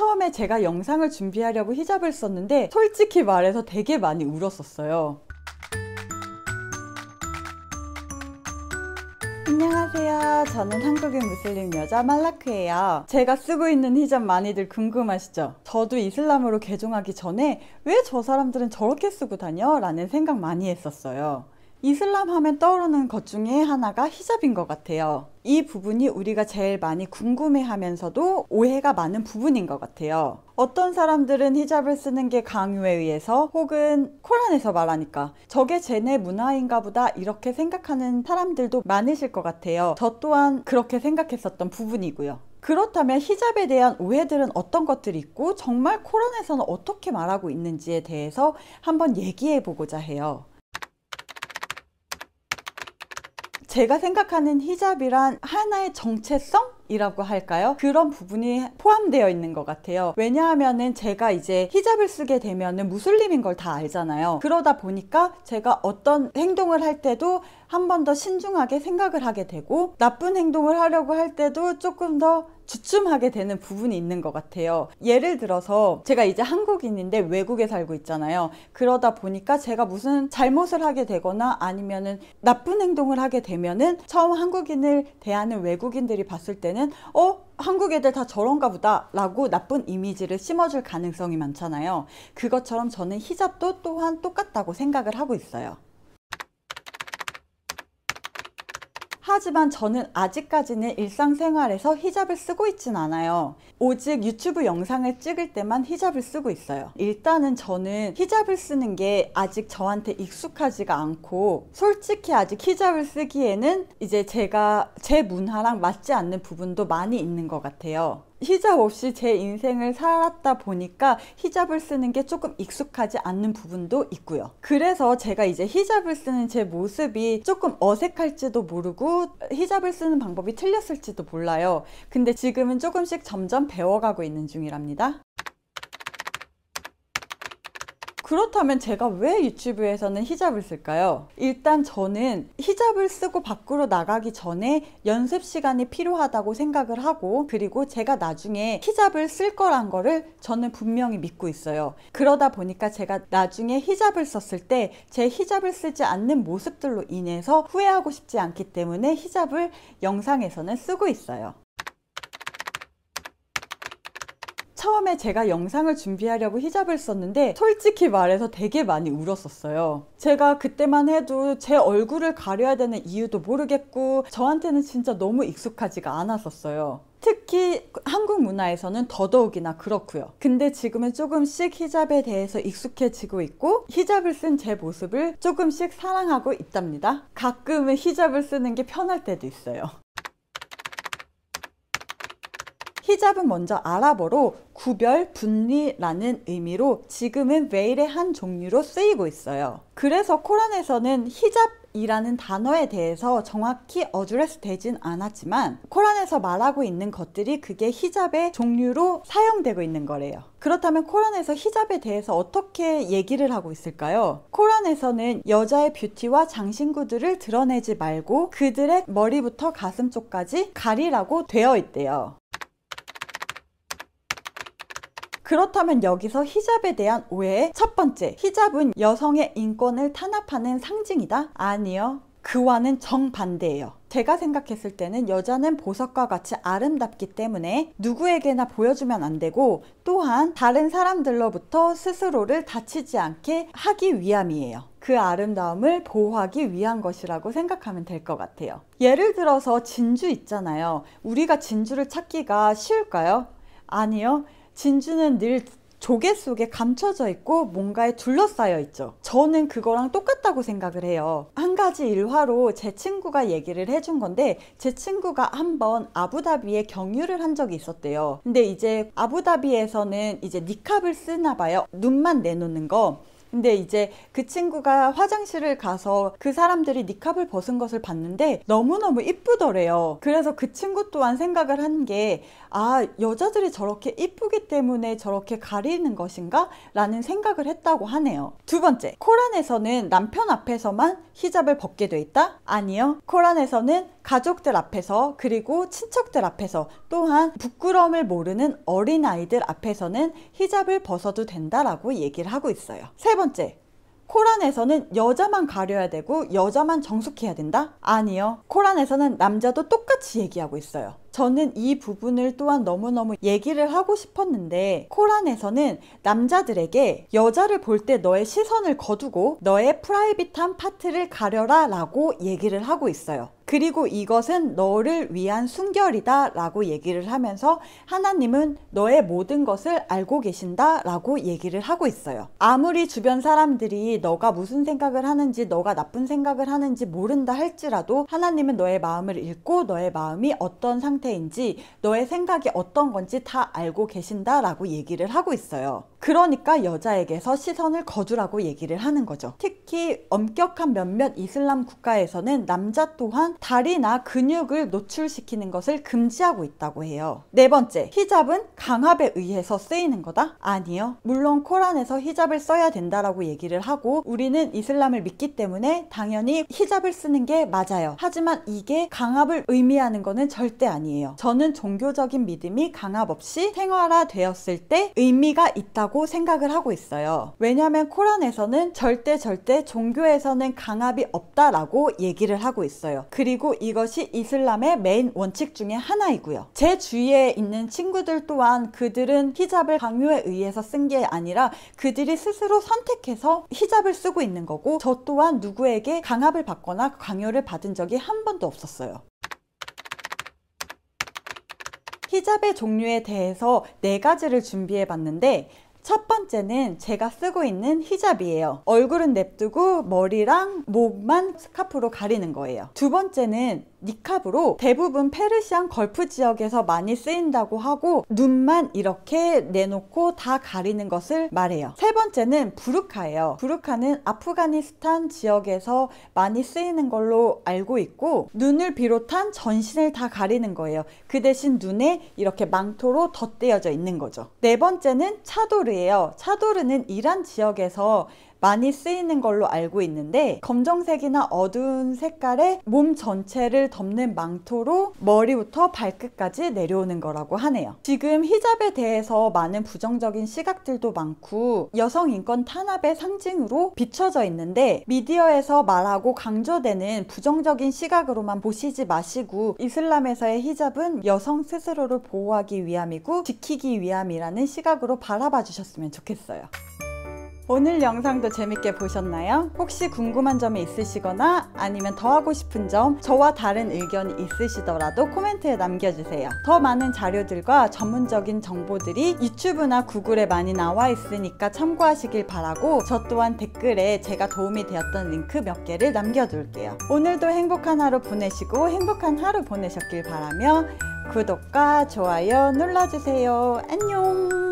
처음에 제가 영상을 준비하려고 히잡을 썼는데 솔직히 말해서 되게 많이 울었었어요. 안녕하세요. 저는 한국인 무슬림 여자 말라크예요. 제가 쓰고 있는 히잡 많이들 궁금하시죠? 저도 이슬람으로 개종하기 전에 왜 저 사람들은 저렇게 쓰고 다녀? 라는 생각 많이 했었어요. 이슬람 하면 떠오르는 것 중에 하나가 히잡인 것 같아요. 이 부분이 우리가 제일 많이 궁금해 하면서도 오해가 많은 부분인 것 같아요. 어떤 사람들은 히잡을 쓰는 게 강요에 의해서 혹은 코란에서 말하니까 저게 쟤네 문화인가 보다 이렇게 생각하는 사람들도 많으실 것 같아요. 저 또한 그렇게 생각했었던 부분이고요. 그렇다면 히잡에 대한 오해들은 어떤 것들이 있고 정말 코란에서는 어떻게 말하고 있는지에 대해서 한번 얘기해 보고자 해요. 제가 생각하는 히잡이란 하나의 정체성? 이라고 할까요? 그런 부분이 포함되어 있는 것 같아요. 왜냐하면은 제가 이제 히잡을 쓰게 되면은 무슬림인 걸 다 알잖아요. 그러다 보니까 제가 어떤 행동을 할 때도 한 번 더 신중하게 생각을 하게 되고 나쁜 행동을 하려고 할 때도 조금 더 주춤하게 되는 부분이 있는 것 같아요. 예를 들어서 제가 이제 한국인인데 외국에 살고 있잖아요. 그러다 보니까 제가 무슨 잘못을 하게 되거나 아니면은 나쁜 행동을 하게 되면은 처음 한국인을 대하는 외국인들이 봤을 때는 어? 한국 애들 다 저런가 보다 라고 나쁜 이미지를 심어줄 가능성이 많잖아요. 그것처럼 저는 히잡도 또한 똑같다고 생각을 하고 있어요. 하지만 저는 아직까지는 일상생활에서 히잡을 쓰고 있진 않아요. 오직 유튜브 영상을 찍을 때만 히잡을 쓰고 있어요. 일단은 저는 히잡을 쓰는 게 아직 저한테 익숙하지가 않고 솔직히 아직 히잡을 쓰기에는 이제 제가 제 문화랑 맞지 않는 부분도 많이 있는 것 같아요. 히잡 없이 제 인생을 살았다 보니까 히잡을 쓰는 게 조금 익숙하지 않는 부분도 있고요. 그래서 제가 이제 히잡을 쓰는 제 모습이 조금 어색할지도 모르고 히잡을 쓰는 방법이 틀렸을지도 몰라요. 근데 지금은 조금씩 점점 배워가고 있는 중이랍니다. 그렇다면 제가 왜 유튜브에서는 히잡을 쓸까요? 일단 저는 히잡을 쓰고 밖으로 나가기 전에 연습 시간이 필요하다고 생각을 하고 그리고 제가 나중에 히잡을 쓸 거란 거를 저는 분명히 믿고 있어요. 그러다 보니까 제가 나중에 히잡을 썼을 때 제 히잡을 쓰지 않는 모습들로 인해서 후회하고 싶지 않기 때문에 히잡을 영상에서는 쓰고 있어요. 처음에 제가 영상을 준비하려고 히잡을 썼는데 솔직히 말해서 되게 많이 울었었어요. 제가 그때만 해도 제 얼굴을 가려야 되는 이유도 모르겠고 저한테는 진짜 너무 익숙하지가 않았었어요. 특히 한국 문화에서는 더더욱이나 그렇고요. 근데 지금은 조금씩 히잡에 대해서 익숙해지고 있고 히잡을 쓴 제 모습을 조금씩 사랑하고 있답니다. 가끔은 히잡을 쓰는 게 편할 때도 있어요. 히잡은 먼저 아랍어로 구별, 분리라는 의미로 지금은 웨일의 한 종류로 쓰이고 있어요. 그래서 코란에서는 히잡 이라는 단어에 대해서 정확히 어드레스 되진 않았지만 코란에서 말하고 있는 것들이 그게 히잡의 종류로 사용되고 있는 거래요. 그렇다면 코란에서 히잡에 대해서 어떻게 얘기를 하고 있을까요? 코란에서는 여자의 뷰티와 장신구들을 드러내지 말고 그들의 머리부터 가슴 쪽까지 가리라고 되어 있대요. 그렇다면 여기서 히잡에 대한 오해 첫 번째, 히잡은 여성의 인권을 탄압하는 상징이다? 아니요. 그와는 정반대예요. 제가 생각했을 때는 여자는 보석과 같이 아름답기 때문에 누구에게나 보여주면 안 되고 또한 다른 사람들로부터 스스로를 다치지 않게 하기 위함이에요. 그 아름다움을 보호하기 위한 것이라고 생각하면 될 것 같아요. 예를 들어서 진주 있잖아요. 우리가 진주를 찾기가 쉬울까요? 아니요. 진주는 늘 조개 속에 감춰져 있고 뭔가에 둘러싸여 있죠. 저는 그거랑 똑같다고 생각을 해요. 한 가지 일화로 제 친구가 얘기를 해준 건데 제 친구가 한번 아부다비에 경유를 한 적이 있었대요. 근데 이제 아부다비에서는 이제 니캅을 쓰나 봐요. 눈만 내놓는 거. 근데 이제 그 친구가 화장실을 가서 그 사람들이 니캅을 벗은 것을 봤는데 너무너무 이쁘더래요. 그래서 그 친구 또한 생각을 한 게 아, 여자들이 저렇게 이쁘기 때문에 저렇게 가리는 것인가? 라는 생각을 했다고 하네요. 두 번째, 코란에서는 남편 앞에서만 히잡을 벗게 돼 있다? 아니요. 코란에서는 가족들 앞에서 그리고 친척들 앞에서 또한 부끄러움을 모르는 어린아이들 앞에서는 히잡을 벗어도 된다라고 얘기를 하고 있어요. 세 번째, 코란에서는 여자만 가려야 되고 여자만 정숙해야 된다? 아니요. 코란에서는 남자도 똑같이 얘기하고 있어요. 저는 이 부분을 또한 너무너무 얘기를 하고 싶었는데 코란에서는 남자들에게 여자를 볼 때 너의 시선을 거두고 너의 프라이빗한 파트를 가려라 라고 얘기를 하고 있어요. 그리고 이것은 너를 위한 순결이다 라고 얘기를 하면서 하나님은 너의 모든 것을 알고 계신다 라고 얘기를 하고 있어요. 아무리 주변 사람들이 너가 무슨 생각을 하는지 너가 나쁜 생각을 하는지 모른다 할지라도 하나님은 너의 마음을 읽고 너의 마음이 어떤 상태 상태인지 너의 생각이 어떤 건지 다 알고 계신다라고 얘기를 하고 있어요. 그러니까 여자에게서 시선을 거두라고 얘기를 하는 거죠. 특히 엄격한 몇몇 이슬람 국가에서는 남자 또한 다리나 근육을 노출시키는 것을 금지하고 있다고 해요. 네 번째, 히잡은 강압에 의해서 쓰이는 거다? 아니요. 물론 코란에서 히잡을 써야 된다라고 얘기를 하고 우리는 이슬람을 믿기 때문에 당연히 히잡을 쓰는 게 맞아요. 하지만 이게 강압을 의미하는 거는 절대 아니에요. 저는 종교적인 믿음이 강압 없이 생활화되었을 때 의미가 있다고 있고 생각을 하고 있어요. 왜냐하면 코란에서는 절대 절대 종교에서는 강압이 없다라고 얘기를 하고 있어요. 그리고 이것이 이슬람의 메인 원칙 중에 하나이고요. 제 주위에 있는 친구들 또한 그들은 히잡을 강요에 의해서 쓴 게 아니라 그들이 스스로 선택해서 히잡을 쓰고 있는 거고 저 또한 누구에게 강압을 받거나 강요를 받은 적이 한 번도 없었어요. 히잡의 종류에 대해서 네 가지를 준비해 봤는데 첫 번째는 제가 쓰고 있는 히잡이에요. 얼굴은 냅두고 머리랑 목만 스카프로 가리는 거예요. 두 번째는 니캅으로 대부분 페르시안 걸프 지역에서 많이 쓰인다고 하고 눈만 이렇게 내놓고 다 가리는 것을 말해요. 세 번째는 부르카예요. 부르카는 아프가니스탄 지역에서 많이 쓰이는 걸로 알고 있고 눈을 비롯한 전신을 다 가리는 거예요. 그 대신 눈에 이렇게 망토로 덧대어져 있는 거죠. 네 번째는 차도르예요. 차도르는 이란 지역에서 많이 쓰이는 걸로 알고 있는데 검정색이나 어두운 색깔의 몸 전체를 덮는 망토로 머리부터 발끝까지 내려오는 거라고 하네요. 지금 히잡에 대해서 많은 부정적인 시각들도 많고 여성 인권 탄압의 상징으로 비춰져 있는데 미디어에서 말하고 강조되는 부정적인 시각으로만 보시지 마시고 이슬람에서의 히잡은 여성 스스로를 보호하기 위함이고 지키기 위함이라는 시각으로 바라봐 주셨으면 좋겠어요. 오늘 영상도 재밌게 보셨나요? 혹시 궁금한 점이 있으시거나 아니면 더 하고 싶은 점 저와 다른 의견이 있으시더라도 코멘트에 남겨주세요 더 많은 자료들과 전문적인 정보들이 유튜브나 구글에 많이 나와 있으니까 참고하시길 바라고 저 또한 댓글에 제가 도움이 되었던 링크 몇 개를 남겨둘게요 오늘도 행복한 하루 보내시고 행복한 하루 보내셨길 바라며 구독과 좋아요 눌러주세요 안녕